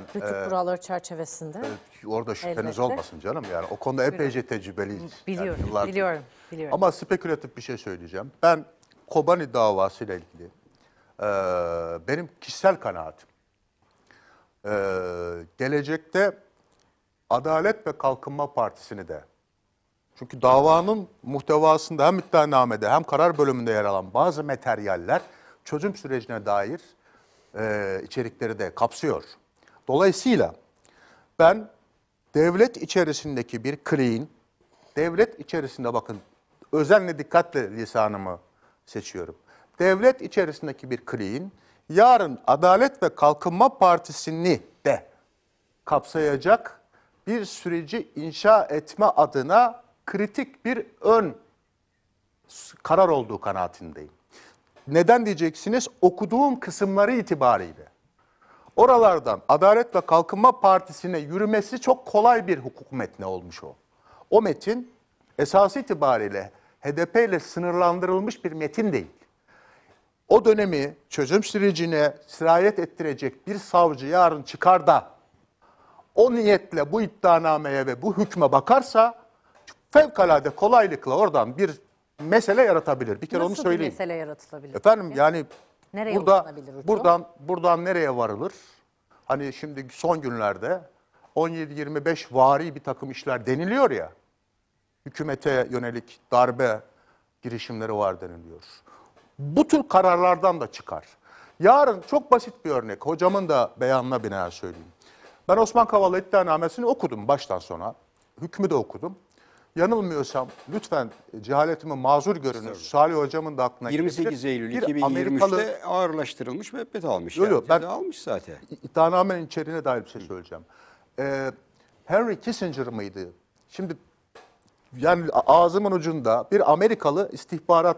lütfen. Hukuk e, kuralları çerçevesinde. E, orada şüpheniz elbette. olmasın canım yani. O konuda epeyce tecrübeliyiz. Biliyorum, yani biliyorum, biliyorum. Ama spekülatif bir şey söyleyeceğim. Ben Kobani davasıyla ilgili e, benim kişisel kanaatim. E, gelecekte Adalet ve Kalkınma Partisi'ni de çünkü davanın muhtevasında hem iddianamede hem karar bölümünde yer alan bazı materyaller çözüm sürecine dair e, içerikleri de kapsıyor. Dolayısıyla ben devlet içerisindeki bir kliğin, devlet içerisinde bakın özenle dikkatle lisanımı seçiyorum. Devlet içerisindeki bir kliğin yarın Adalet ve Kalkınma Partisi'ni de kapsayacak bir süreci inşa etme adına kritik bir ön karar olduğu kanaatindeyim. Neden diyeceksiniz? Okuduğum kısımları itibariyle Oralardan Adalet ve Kalkınma Partisi'ne yürümesi çok kolay bir hukuk metni olmuş o. O metin esas itibariyle HDP ile sınırlandırılmış bir metin değil. O dönemi çözüm sürecine sirayet ettirecek bir savcı yarın çıkar da o niyetle bu iddianameye ve bu hükme bakarsa fevkalade kolaylıkla oradan bir mesele yaratabilir. Bir kere Nasıl onu söyleyeyim. Nasıl bir mesele yaratılabilir? Efendim peki? yani Nereye Burada, ulaşılabilir Buradan, buradan nereye varılır? Hani şimdi son günlerde 17-25 vari bir takım işler deniliyor ya. Hükümete yönelik darbe girişimleri var deniliyor. Bu tür kararlardan da çıkar. Yarın çok basit bir örnek. Hocamın da beyanına binaen söyleyeyim. Ben Osman Kavala iddianamesini okudum baştan sona. Hükmü de okudum yanılmıyorsam lütfen cehaletimi mazur görünüz. Salih hocamın da aklına 28 Eylül bir 2023'te Amerikalı, ağırlaştırılmış müebbet almış. Yok yok yani. ben almış zaten. İddianamenin içeriğine dair bir şey söyleyeceğim. Ee, Henry Kissinger mıydı? Şimdi yani ağzımın ucunda bir Amerikalı istihbarat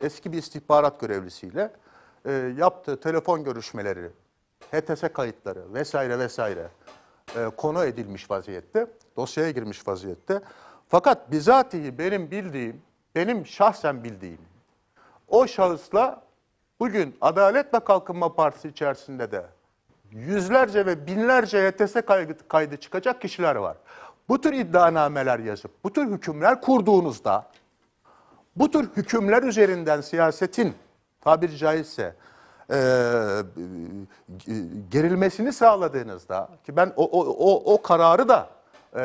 eski bir istihbarat görevlisiyle e, yaptığı telefon görüşmeleri, HTS kayıtları vesaire vesaire e, konu edilmiş vaziyette, dosyaya girmiş vaziyette. Fakat bizatihi benim bildiğim, benim şahsen bildiğim o şahısla bugün Adalet ve Kalkınma Partisi içerisinde de yüzlerce ve binlerce HTS kaydı, kaydı çıkacak kişiler var. Bu tür iddianameler yazıp, bu tür hükümler kurduğunuzda, bu tür hükümler üzerinden siyasetin tabiri caizse e, e gerilmesini sağladığınızda ki ben o, o, o, o kararı da e,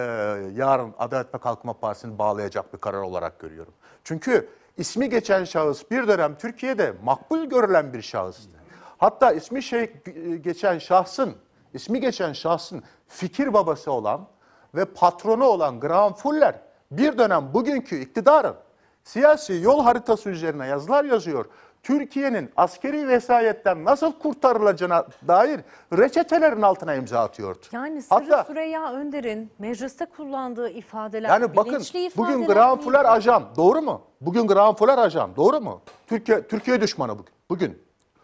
yarın Adalet ve Kalkınma Partisi'ni bağlayacak bir karar olarak görüyorum. Çünkü ismi geçen şahıs bir dönem Türkiye'de makbul görülen bir şahıstı. Hatta ismi şey, geçen şahsın, ismi geçen şahsın fikir babası olan ve patronu olan Graham Fuller bir dönem bugünkü iktidarın siyasi yol haritası üzerine yazılar yazıyor. Türkiye'nin askeri vesayetten nasıl kurtarılacağına dair reçetelerin altına imza atıyordu. Yani Sırrı Hatta, Süreyya Önder'in mecliste kullandığı ifadeler, yani bakın, ifadeler bugün Granfular ajan, doğru mu? Bugün Granfular ajan, doğru mu? Türkiye Türkiye düşmanı bugün. bugün.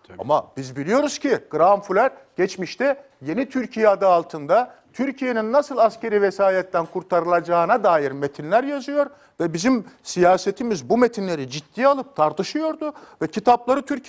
Tabii. Ama biz biliyoruz ki Granfular geçmişte yeni Türkiye adı altında Türkiye'nin nasıl askeri vesayetten kurtarılacağına dair metinler yazıyor ve bizim siyasetimiz bu metinleri ciddiye alıp tartışıyordu ve kitapları Türkiye